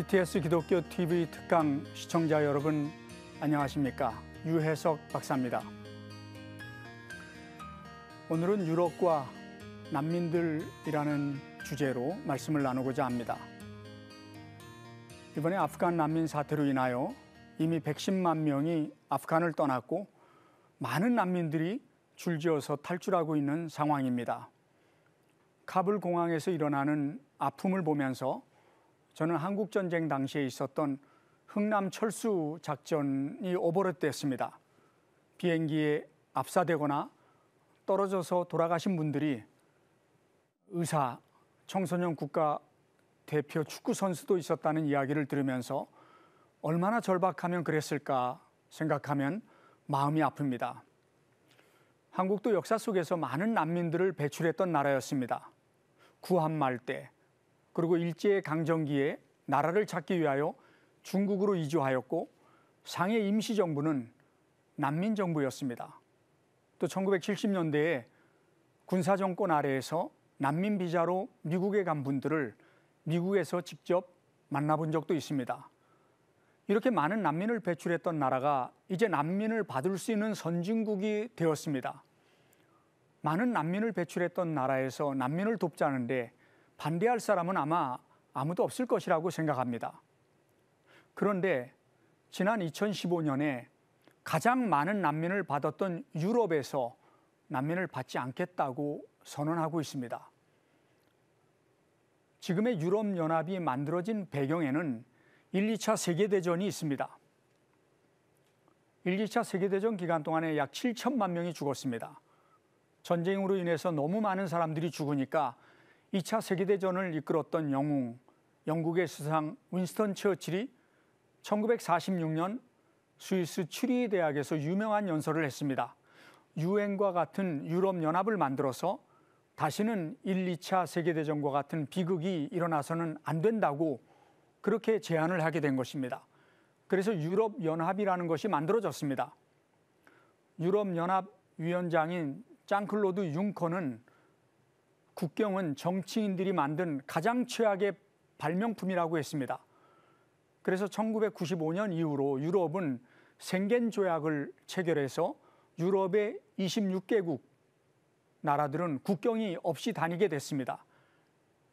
CTS 기독교 TV 특강 시청자 여러분 안녕하십니까? 유해석 박사입니다. 오늘은 유럽과 난민들이라는 주제로 말씀을 나누고자 합니다. 이번에 아프간 난민 사태로 인하여 이미 110만 명이 아프간을 떠났고 많은 난민들이 줄지어서 탈출하고 있는 상황입니다. 카불 공항에서 일어나는 아픔을 보면서 저는 한국 전쟁 당시에 있었던 흥남 철수 작전이 오버랩됐습니다. 비행기에 압사되거나 떨어져서 돌아가신 분들이 의사, 청소년 국가 대표 축구 선수도 있었다는 이야기를 들으면서 얼마나 절박하면 그랬을까 생각하면 마음이 아픕니다. 한국도 역사 속에서 많은 난민들을 배출했던 나라였습니다. 구한말 때, 그리고 일제 의 강점기에 나라를 찾기 위하여 중국으로 이주하였고 상해 임시 정부는 난민 정부였습니다. 또 1970년대에 군사 정권 아래에서 난민 비자로 미국에 간 분들을 미국에서 직접 만나본 적도 있습니다. 이렇게 많은 난민을 배출했던 나라가 이제 난민을 받을 수 있는 선진국이 되었습니다. 많은 난민을 배출했던 나라에서 난민을 돕자는데 반대할 사람은 아마 아무도 없을 것이라고 생각합니다. 그런데 지난 2015년에 가장 많은 난민을 받았던 유럽에서 난민을 받지 않겠다고 선언하고 있습니다. 지금의 유럽연합이 만들어진 배경에는 1, 2차 세계대전이 있습니다. 1, 2차 세계대전 기간 동안에 약 7천만 명이 죽었습니다. 전쟁으로 인해서 너무 많은 사람들이 죽으니까 2차 세계대전을 이끌었던 영웅, 영국의 수상 윈스턴 처칠이 1946년 스위스 추리 대학에서 유명한 연설을 했습니다. 유엔과 같은 유럽연합을 만들어서 다시는 1, 2차 세계대전과 같은 비극이 일어나서는 안 된다고 그렇게 제안을 하게 된 것입니다. 그래서 유럽연합이라는 것이 만들어졌습니다. 유럽연합 위원장인 짱클로드 융커는 국경은 정치인들이 만든 가장 최악의 발명품이라고 했습니다. 그래서 1995년 이후로 유럽은 생겐 조약을 체결해서 유럽의 26개국 나라들은 국경이 없이 다니게 됐습니다.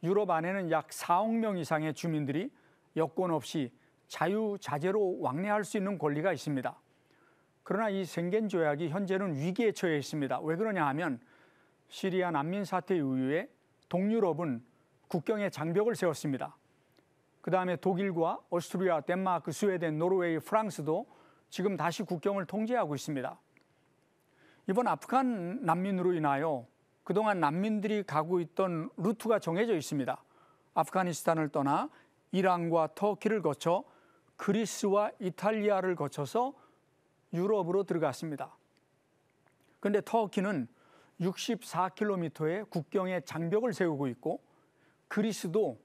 유럽 안에는 약 4억 명 이상의 주민들이 여권 없이 자유자재로 왕래할 수 있는 권리가 있습니다. 그러나 이 생겐 조약이 현재는 위기에 처해 있습니다. 왜 그러냐 하면 시리아 난민 사태 이후에 동유럽은 국경에 장벽을 세웠습니다. 그 다음에 독일과 오스트리아, 덴마크, 스웨덴, 노르웨이, 프랑스도 지금 다시 국경을 통제하고 있습니다. 이번 아프간 난민으로 인하여 그동안 난민들이 가고 있던 루트가 정해져 있습니다. 아프가니스탄을 떠나 이란과 터키를 거쳐 그리스와 이탈리아를 거쳐서 유럽으로 들어갔습니다. 그런데 터키는 64km의 국경에 장벽을 세우고 있고 그리스도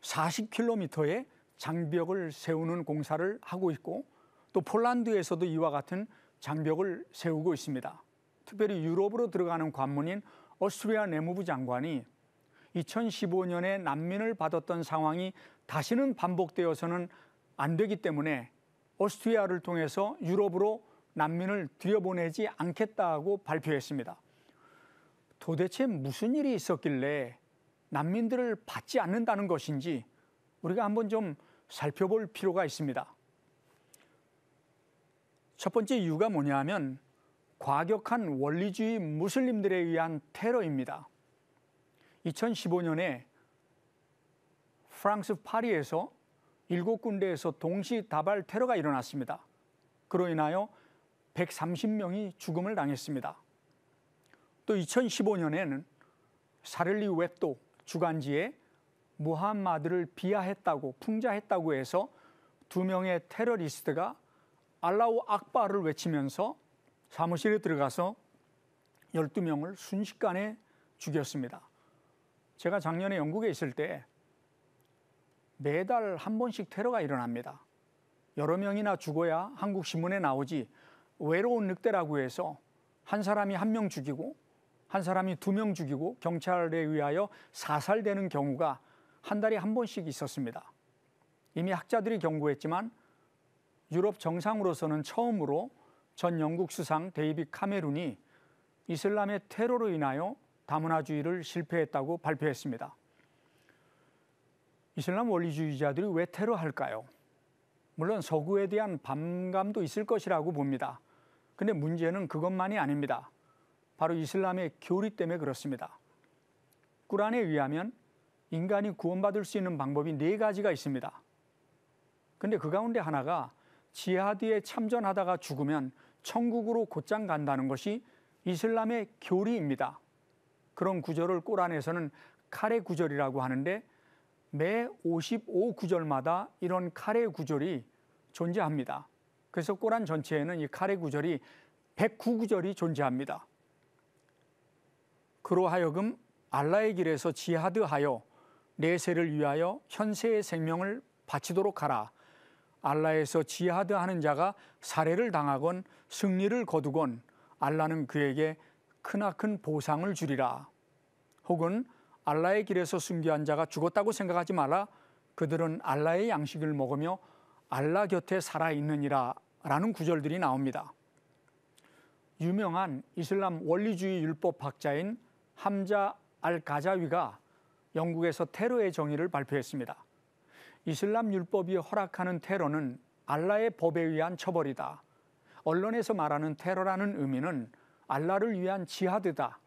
40km의 장벽을 세우는 공사를 하고 있고 또 폴란드에서도 이와 같은 장벽을 세우고 있습니다. 특별히 유럽으로 들어가는 관문인 오스트리아 내무부 장관이 2015년에 난민을 받았던 상황이 다시는 반복되어서는 안 되기 때문에 오스트리아를 통해서 유럽으로 난민을 들여보내지 않겠다고 발표했습니다. 도대체 무슨 일이 있었길래 난민들을 받지 않는다는 것인지 우리가 한번 좀 살펴볼 필요가 있습니다. 첫 번째 이유가 뭐냐 하면 과격한 원리주의 무슬림들에 의한 테러입니다. 2015년에 프랑스 파리에서 일곱 군데에서 동시다발 테러가 일어났습니다. 그로 인하여 130명이 죽음을 당했습니다. 또 2015년에는 사렐리 웹도 주간지에 무함마드를 비하했다고 풍자했다고 해서 두 명의 테러리스트가 알라우 악바를 외치면서 사무실에 들어가서 12명을 순식간에 죽였습니다. 제가 작년에 영국에 있을 때 매달 한 번씩 테러가 일어납니다. 여러 명이나 죽어야 한국 신문에 나오지 외로운 늑대라고 해서 한 사람이 한 명 죽이고 한 사람이 두 명 죽이고 경찰에 의하여 사살되는 경우가 한 달에 한 번씩 있었습니다. 이미 학자들이 경고했지만 유럽 정상으로서는 처음으로 전 영국 수상 데이비 카메룬이 이슬람의 테러로 인하여 다문화주의를 실패했다고 발표했습니다. 이슬람 원리주의자들이 왜 테러할까요? 물론 서구에 대한 반감도 있을 것이라고 봅니다. 근데 문제는 그것만이 아닙니다. 바로 이슬람의 교리 때문에 그렇습니다. 꾸란에 의하면 인간이 구원받을 수 있는 방법이 네 가지가 있습니다. 근데 그 가운데 하나가 지하드에 참전하다가 죽으면 천국으로 곧장 간다는 것이 이슬람의 교리입니다. 그런 구절을 꼬란에서는 카레 구절이라고 하는데 매 55구절마다 이런 카레 구절이 존재합니다. 그래서 꼬란 전체에는 이 카레 구절이 109구절이 존재합니다. 그로 하여금 알라의 길에서 지하드하여 내세를 위하여 현세의 생명을 바치도록 하라. 알라에서 지하드하는 자가 사례를 당하건 승리를 거두건 알라는 그에게 크나큰 보상을 주리라. 혹은 알라의 길에서 순교한 자가 죽었다고 생각하지 마라 그들은 알라의 양식을 먹으며 알라 곁에 살아 있느니라. 라는 구절들이 나옵니다. 유명한 이슬람 원리주의 율법학자인 함자 알 가자위가 영국에서 테러의 정의를 발표했습니다. 이슬람 율법이 허락하는 테러는 알라의 법에 의한 처벌이다. 언론에서 말하는 테러라는 의미는 알라를 위한 지하드다.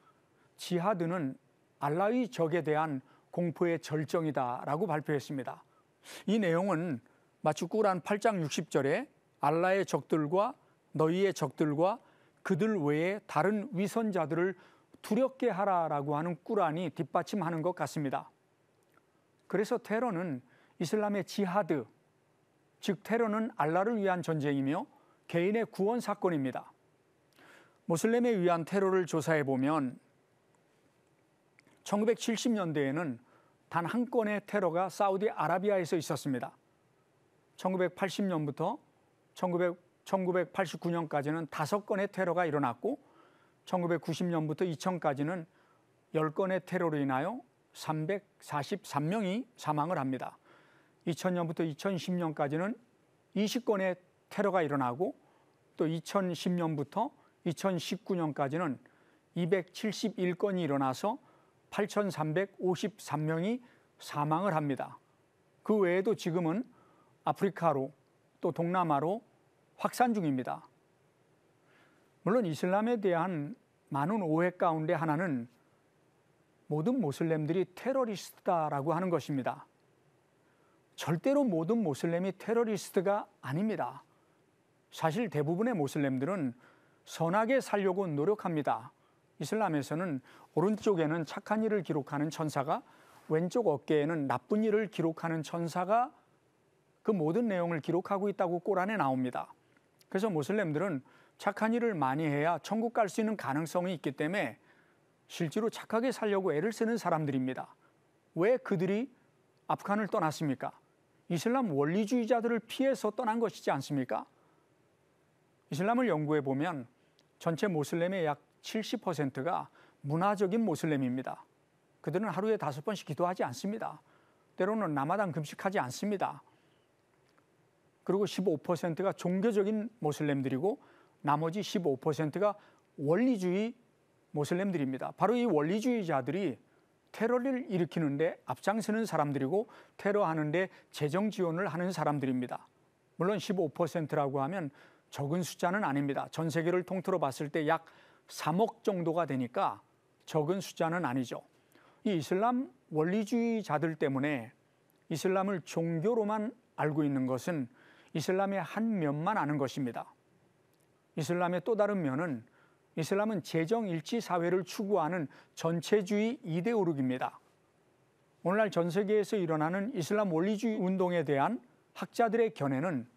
지하드는 알라의 적에 대한 공포의 절정이다라고 발표했습니다. 이 내용은 마치 꾸란 8장 60절에 알라의 적들과 너희의 적들과 그들 외에 다른 위선자들을 두렵게 하라라고 하는 꾸란이 뒷받침하는 것 같습니다. 그래서 테러는 이슬람의 지하드, 즉 테러는 알라를 위한 전쟁이며 개인의 구원 사건입니다. 모슬렘에 의한 테러를 조사해 보면 1970년대에는 단 한 건의 테러가 사우디아라비아에서 있었습니다. 1980년부터 1989년까지는 다섯 건의 테러가 일어났고 1990년부터 2000까지는 10건의 테러로 인하여 343명이 사망을 합니다. 2000년부터 2010년까지는 20건의 테러가 일어나고 또 2010년부터 2019년까지는 271건이 일어나서 8,353명이 사망을 합니다. 그 외에도 지금은 아프리카로 또 동남아로 확산 중입니다. 물론 이슬람에 대한 많은 오해 가운데 하나는 모든 모슬렘들이 테러리스트다라고 하는 것입니다. 절대로 모든 모슬렘이 테러리스트가 아닙니다. 사실 대부분의 모슬렘들은 선하게 살려고 노력합니다. 이슬람에서는 오른쪽에는 착한 일을 기록하는 천사가 왼쪽 어깨에는 나쁜 일을 기록하는 천사가 그 모든 내용을 기록하고 있다고 꼬란에 나옵니다. 그래서 모슬렘들은 착한 일을 많이 해야 천국 갈 수 있는 가능성이 있기 때문에 실제로 착하게 살려고 애를 쓰는 사람들입니다. 왜 그들이 아프간을 떠났습니까? 이슬람 원리주의자들을 피해서 떠난 것이지 않습니까? 이슬람을 연구해 보면 전체 모슬렘의 약 70%가 문화적인 모슬렘입니다. 그들은 하루에 다섯 번씩 기도하지 않습니다. 때로는 나마단 금식하지 않습니다. 그리고 15%가 종교적인 모슬렘들이고 나머지 15%가 원리주의 모슬렘들입니다. 바로 이 원리주의자들이 테러를 일으키는데 앞장서는 사람들이고 테러하는데 재정 지원을 하는 사람들입니다. 물론 15%라고 하면 적은 숫자는 아닙니다. 전 세계를 통틀어 봤을 때 약 3억 정도가 되니까 적은 숫자는 아니죠. 이 이슬람 원리주의자들 때문에 이슬람을 종교로만 알고 있는 것은 이슬람의 한 면만 아는 것입니다. 이슬람의 또 다른 면은 이슬람은 재정 일치 사회를 추구하는 전체주의 이데오르기입니다 오늘날 전 세계에서 일어나는 이슬람 원리주의 운동에 대한 학자들의 견해는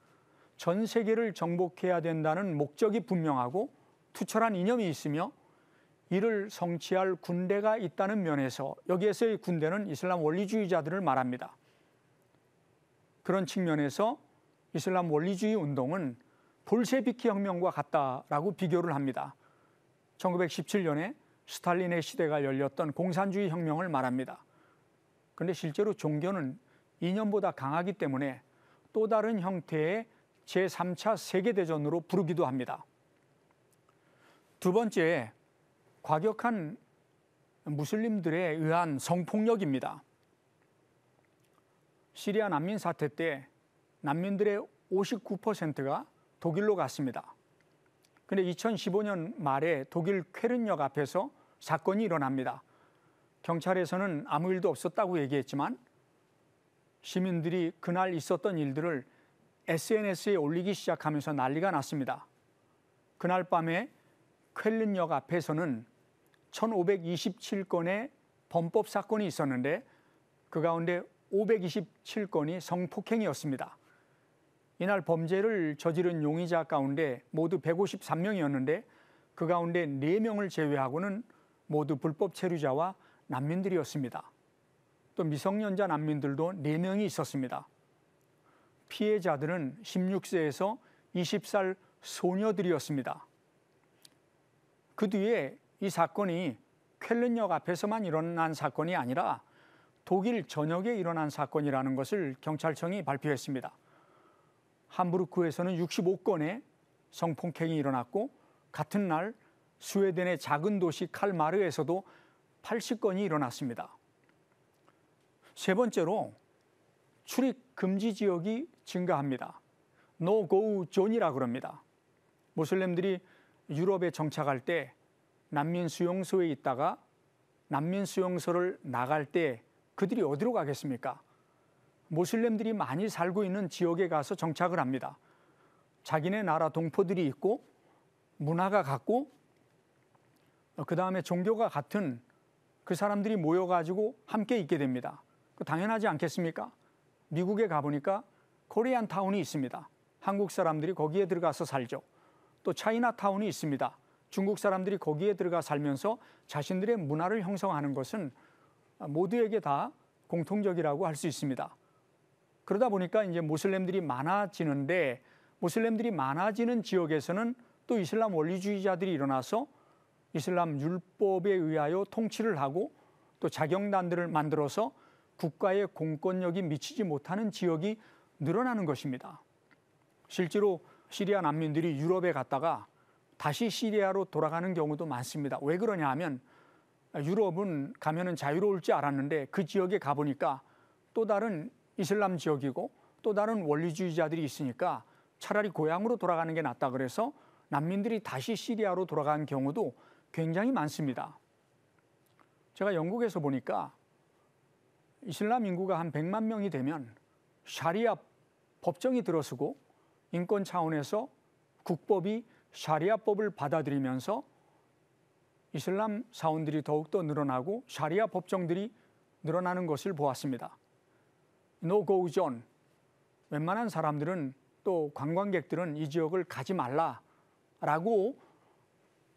전 세계를 정복해야 된다는 목적이 분명하고 투철한 이념이 있으며 이를 성취할 군대가 있다는 면에서 여기에서의 군대는 이슬람 원리주의자들을 말합니다. 그런 측면에서 이슬람 원리주의 운동은 볼셰비키 혁명과 같다라고 비교를 합니다. 1917년에 스탈린의 시대가 열렸던 공산주의 혁명을 말합니다. 그런데 실제로 종교는 이념보다 강하기 때문에 또 다른 형태의 제3차 세계대전으로 부르기도 합니다. 두 번째, 과격한 무슬림들에 의한 성폭력입니다. 시리아 난민 사태 때 난민들의 59%가 독일로 갔습니다. 근데 2015년 말에 독일 쾌른역 앞에서 사건이 일어납니다. 경찰에서는 아무 일도 없었다고 얘기했지만 시민들이 그날 있었던 일들을 SNS에 올리기 시작하면서 난리가 났습니다. 그날 밤에 쾰른역 앞에서는 1527건의 범법 사건이 있었는데 그 가운데 527건이 성폭행이었습니다. 이날 범죄를 저지른 용의자 가운데 모두 153명이었는데 그 가운데 4명을 제외하고는 모두 불법 체류자와 난민들이었습니다. 또 미성년자 난민들도 4명이 있었습니다. 피해자들은 16세에서 20살 소녀들이었습니다. 그 뒤에 이 사건이 쾰른역 앞에서만 일어난 사건이 아니라 독일 전역에 일어난 사건이라는 것을 경찰청이 발표했습니다. 함부르크에서는 65건의 성폭행이 일어났고 같은 날 스웨덴의 작은 도시 칼마르에서도 80건이 일어났습니다. 세 번째로 출입 금지 지역이 증가합니다. 노고우 존이라 그럽니다. 무슬림들이 유럽에 정착할 때 난민 수용소에 있다가 난민 수용소를 나갈 때 그들이 어디로 가겠습니까? 모슬렘들이 많이 살고 있는 지역에 가서 정착을 합니다. 자기네 나라 동포들이 있고 문화가 같고 그 다음에 종교가 같은 그 사람들이 모여가지고 함께 있게 됩니다. 그 당연하지 않겠습니까? 미국에 가보니까 코리안 타운이 있습니다. 한국 사람들이 거기에 들어가서 살죠. 또 차이나 타운이 있습니다. 중국 사람들이 거기에 들어가 살면서 자신들의 문화를 형성하는 것은 모두에게 다 공통적이라고 할 수 있습니다. 그러다 보니까 이제 모슬렘들이 많아지는데 모슬렘들이 많아지는 지역에서는 또 이슬람 원리주의자들이 일어나서 이슬람 율법에 의하여 통치를 하고 또 자경단들을 만들어서 국가의 공권력이 미치지 못하는 지역이 늘어나는 것입니다. 실제로 시리아 난민들이 유럽에 갔다가 다시 시리아로 돌아가는 경우도 많습니다. 왜 그러냐 하면 유럽은 가면은 자유로울지 알았는데 그 지역에 가보니까 또 다른 이슬람 지역이고 또 다른 원리주의자들이 있으니까 차라리 고향으로 돌아가는 게 낫다 그래서 난민들이 다시 시리아로 돌아간 경우도 굉장히 많습니다. 제가 영국에서 보니까 이슬람 인구가 한 100만 명이 되면 샤리아 법정이 들어서고 인권 차원에서 국법이 샤리아법을 받아들이면서 이슬람 사원들이 더욱더 늘어나고 샤리아 법정들이 늘어나는 것을 보았습니다. 노고 go z 웬만한 사람들은 또 관광객들은 이 지역을 가지 말라라고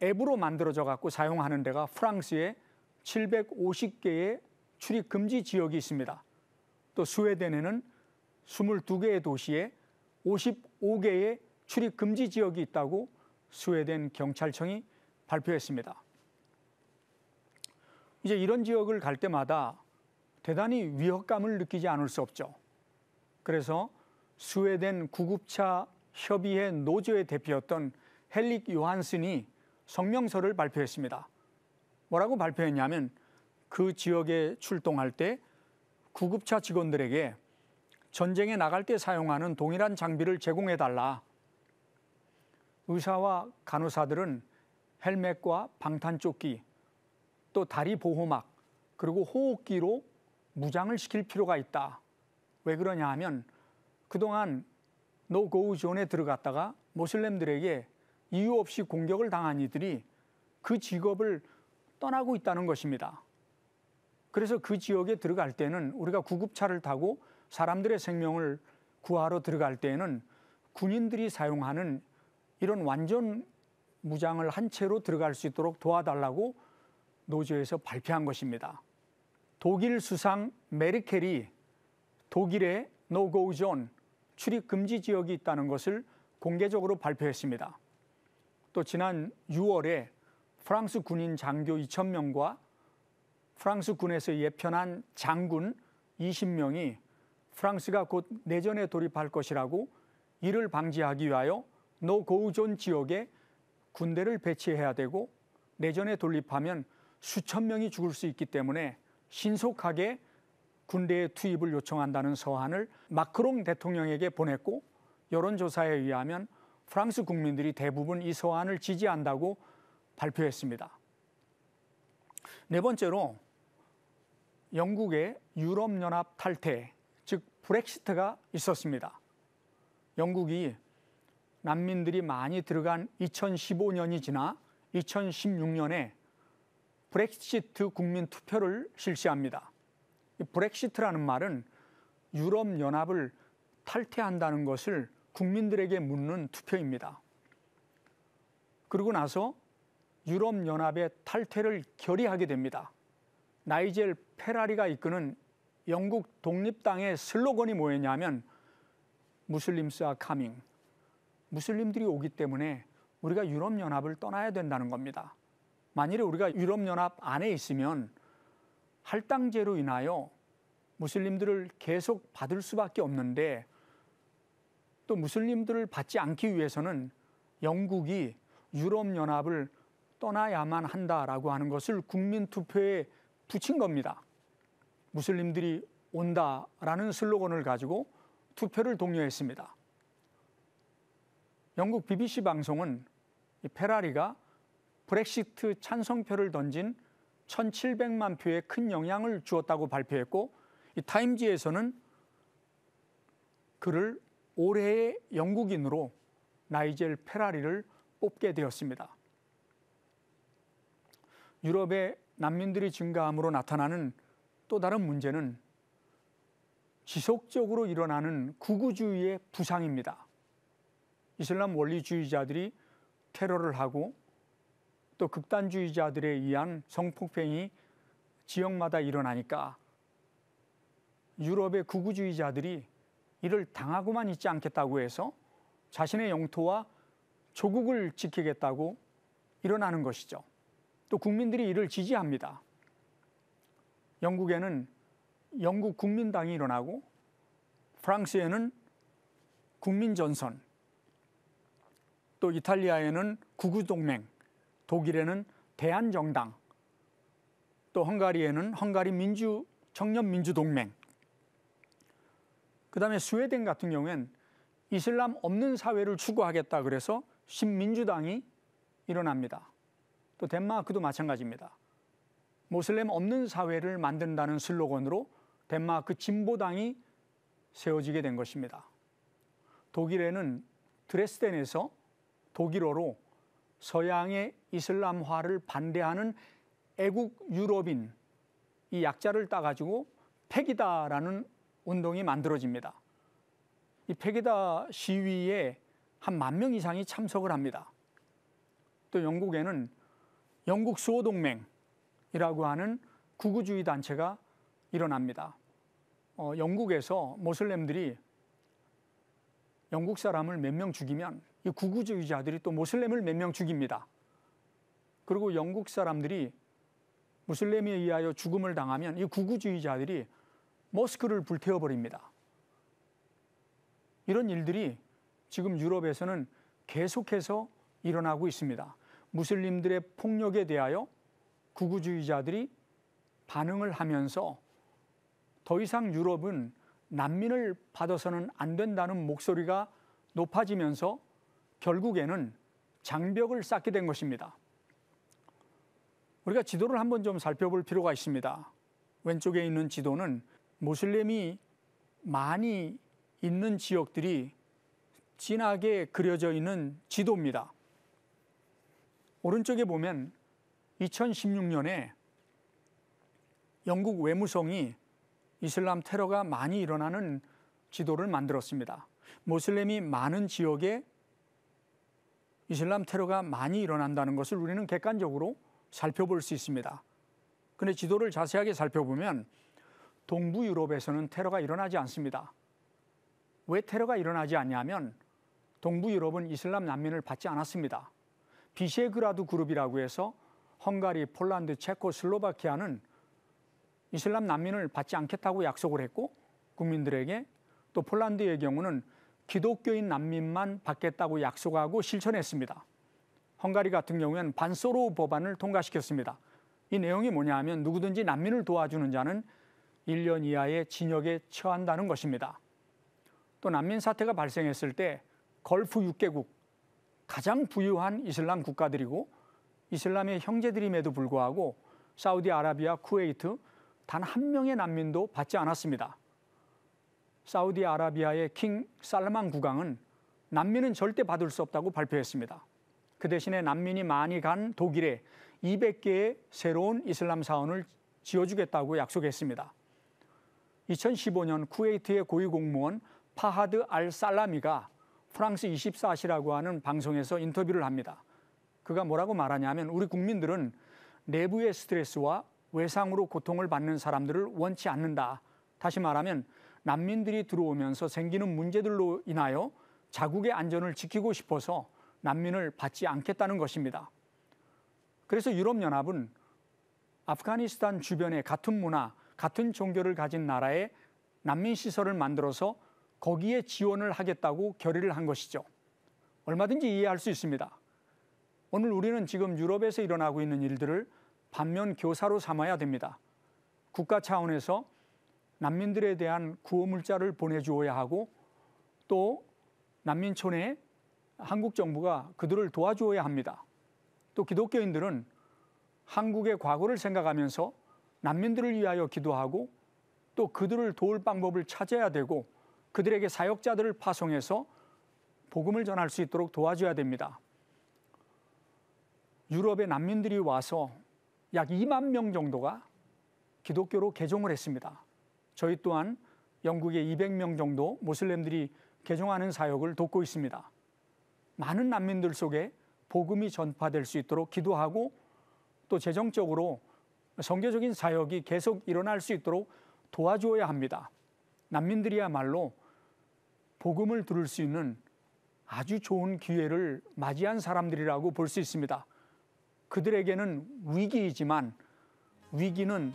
앱으로 만들어져 갖고 사용하는 데가 프랑스에 750개의 출입 금지 지역이 있습니다. 또 스웨덴에는 22개의 도시에 55개의 출입 금지 지역이 있다고 스웨덴 경찰청이 발표했습니다. 이제 이런 지역을 갈 때마다 대단히 위협감을 느끼지 않을 수 없죠. 그래서 스웨덴 구급차 협의회 노조의 대표였던 헬릭 요한슨이 성명서를 발표했습니다. 뭐라고 발표했냐면 그 지역에 출동할 때 구급차 직원들에게 전쟁에 나갈 때 사용하는 동일한 장비를 제공해 달라. 의사와 간호사들은 헬멧과 방탄조끼, 또 다리 보호막, 그리고 호흡기로 무장을 시킬 필요가 있다. 왜 그러냐 하면 그동안 노고우 존에 들어갔다가 모슬렘들에게 이유 없이 공격을 당한 이들이 그 직업을 떠나고 있다는 것입니다. 그래서 그 지역에 들어갈 때는 우리가 구급차를 타고 사람들의 생명을 구하러 들어갈 때에는 군인들이 사용하는 이런 완전 무장을 한 채로 들어갈 수 있도록 도와달라고 노조에서 발표한 것입니다. 독일 수상 메르켈이 독일의 노고우 존 출입 금지 지역이 있다는 것을 공개적으로 발표했습니다. 또 지난 6월에 프랑스 군인 장교 2,000명과 프랑스 군에서 예편한 장군 20명이 프랑스가 곧 내전에 돌입할 것이라고 이를 방지하기 위하여 노고존 지역에 군대를 배치해야 되고 내전에 돌입하면 수천 명이 죽을 수 있기 때문에 신속하게 군대에 투입을 요청한다는 서한을 마크롱 대통령에게 보냈고 여론조사에 의하면 프랑스 국민들이 대부분 이 서한을 지지한다고 발표했습니다. 네 번째로 영국의 유럽연합 탈퇴, 즉 브렉시트가 있었습니다. 영국이 난민들이 많이 들어간 2015년이 지나 2016년에 브렉시트 국민 투표를 실시합니다. 브렉시트라는 말은 유럽 연합을 탈퇴한다는 것을 국민들에게 묻는 투표입니다. 그리고 나서 유럽 연합의 탈퇴를 결의하게 됩니다. 나이젤 페라리가 이끄는 영국 독립당의 슬로건이 뭐였냐면 무슬림스와 카밍 무슬림들이 오기 때문에 우리가 유럽 연합을 떠나야 된다는 겁니다. 만일에 우리가 유럽연합 안에 있으면 할당제로 인하여 무슬림들을 계속 받을 수밖에 없는데 또 무슬림들을 받지 않기 위해서는 영국이 유럽연합을 떠나야만 한다라고 하는 것을 국민투표에 붙인 겁니다. 무슬림들이 온다라는 슬로건을 가지고 투표를 독려했습니다. 영국 BBC 방송은 페라리가 브렉시트 찬성표를 던진 1,700만 표에 큰 영향을 주었다고 발표했고 이 타임지에서는 그를 올해의 영국인으로 나이젤 페라리를 뽑게 되었습니다. 유럽의 난민들이 증가함으로 나타나는 또 다른 문제는 지속적으로 일어나는 구구주의의 부상입니다. 이슬람 원리주의자들이 테러를 하고 또 극단주의자들에 의한 성폭행이 지역마다 일어나니까 유럽의 구구주의자들이 이를 당하고만 있지 않겠다고 해서 자신의 영토와 조국을 지키겠다고 일어나는 것이죠. 또 국민들이 이를 지지합니다. 영국에는 영국 국민당이 일어나고 프랑스에는 국민전선 또 이탈리아에는 구구동맹 독일에는 대한정당, 또 헝가리에는 헝가리 민주 청년 민주동맹, 그 다음에 스웨덴 같은 경우엔 이슬람 없는 사회를 추구하겠다 그래서 신민주당이 일어납니다. 또 덴마크도 마찬가지입니다. 모슬렘 없는 사회를 만든다는 슬로건으로 덴마크 진보당이 세워지게 된 것입니다. 독일에는 드레스덴에서 독일어로 서양의 이슬람화를 반대하는 애국 유럽인 이 약자를 따가지고 페기다라는 운동이 만들어집니다. 이 페기다 시위에 한 만 명 이상이 참석을 합니다. 또 영국에는 영국 수호동맹이라고 하는 구구주의 단체가 일어납니다. 어, 영국에서 모슬렘들이 영국 사람을 몇 명 죽이면 이 구구주의자들이 또 모슬렘을 몇 명 죽입니다. 그리고 영국 사람들이 무슬림에 의하여 죽음을 당하면 이 구구주의자들이 머스크를 불태워 버립니다. 이런 일들이 지금 유럽에서는 계속해서 일어나고 있습니다. 무슬림들의 폭력에 대하여 구구주의자들이 반응을 하면서 더 이상 유럽은 난민을 받아서는 안 된다는 목소리가 높아지면서 결국에는 장벽을 쌓게 된 것입니다. 우리가 지도를 한번 좀 살펴볼 필요가 있습니다. 왼쪽에 있는 지도는 무슬림이 많이 있는 지역들이 진하게 그려져 있는 지도입니다. 오른쪽에 보면 2016년에 영국 외무성이 이슬람 테러가 많이 일어나는 지도를 만들었습니다. 모슬렘이 많은 지역에 이슬람 테러가 많이 일어난다는 것을 우리는 객관적으로 살펴볼 수 있습니다. 근데 지도를 자세하게 살펴보면 동부 유럽에서는 테러가 일어나지 않습니다. 왜 테러가 일어나지 않냐면 동부 유럽은 이슬람 난민을 받지 않았습니다. 비셰그라드 그룹이라고 해서 헝가리, 폴란드, 체코, 슬로바키아는 이슬람 난민을 받지 않겠다고 약속을 했고 국민들에게 또 폴란드의 경우는 기독교인 난민만 받겠다고 약속하고 실천했습니다. 헝가리 같은 경우에는 반소로우 법안을 통과시켰습니다. 이 내용이 뭐냐 하면 누구든지 난민을 도와주는 자는 1년 이하의 징역에 처한다는 것입니다. 또 난민 사태가 발생했을 때 걸프 6개국 가장 부유한 이슬람 국가들이고 이슬람의 형제들임에도 불구하고 사우디아라비아, 쿠웨이트 단 한 명의 난민도 받지 않았습니다. 사우디아라비아의 킹 살만 국왕은 난민은 절대 받을 수 없다고 발표했습니다. 그 대신에 난민이 많이 간 독일에 200개의 새로운 이슬람 사원을 지어주겠다고 약속했습니다. 2015년 쿠웨이트의 고위공무원 파하드 알 살라미가 프랑스 24시라고 하는 방송에서 인터뷰를 합니다. 그가 뭐라고 말하냐면 우리 국민들은 내부의 스트레스와 외상으로 고통을 받는 사람들을 원치 않는다. 다시 말하면 난민들이 들어오면서 생기는 문제들로 인하여 자국의 안전을 지키고 싶어서 난민을 받지 않겠다는 것입니다. 그래서 유럽연합은 아프가니스탄 주변에 같은 문화, 같은 종교를 가진 나라에 난민 시설을 만들어서 거기에 지원을 하겠다고 결의를 한 것이죠. 얼마든지 이해할 수 있습니다. 오늘 우리는 지금 유럽에서 일어나고 있는 일들을 반면 교사로 삼아야 됩니다. 국가 차원에서 난민들에 대한 구호 물자를 보내주어야 하고 또 난민촌에 한국 정부가 그들을 도와주어야 합니다. 또 기독교인들은 한국의 과거를 생각하면서 난민들을 위하여 기도하고 또 그들을 도울 방법을 찾아야 되고 그들에게 사역자들을 파송해서 복음을 전할 수 있도록 도와줘야 됩니다. 유럽의 난민들이 와서 약 2만 명 정도가 기독교로 개종을 했습니다. 저희 또한 영국의 200명 정도 모슬렘들이 개종하는 사역을 돕고 있습니다. 많은 난민들 속에 복음이 전파될 수 있도록 기도하고 또 재정적으로 성교적인 사역이 계속 일어날 수 있도록 도와줘야 합니다. 난민들이야말로 복음을 들을 수 있는 아주 좋은 기회를 맞이한 사람들이라고 볼 수 있습니다. 그들에게는 위기이지만 위기는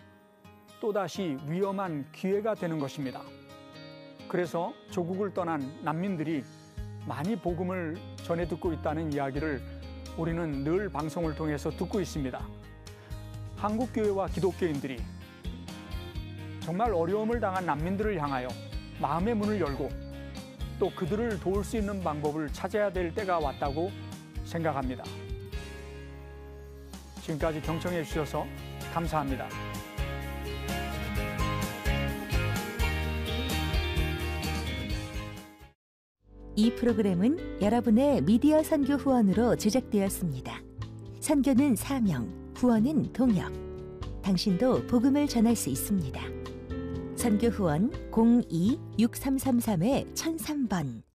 또다시 위험한 기회가 되는 것입니다. 그래서 조국을 떠난 난민들이 많이 복음을 전해 듣고 있다는 이야기를 우리는 늘 방송을 통해서 듣고 있습니다. 한국교회와 기독교인들이 정말 어려움을 당한 난민들을 향하여 마음의 문을 열고 또 그들을 도울 수 있는 방법을 찾아야 될 때가 왔다고 생각합니다. 지금까지 경청해 주셔서 감사합니다. 이 프로그램은 여러분의 미디어 선교 후원으로 제작되었습니다. 선교는 사명, 후원은 동역. 당신도 복음을 전할 수 있습니다. 선교 후원 02-6333-1003번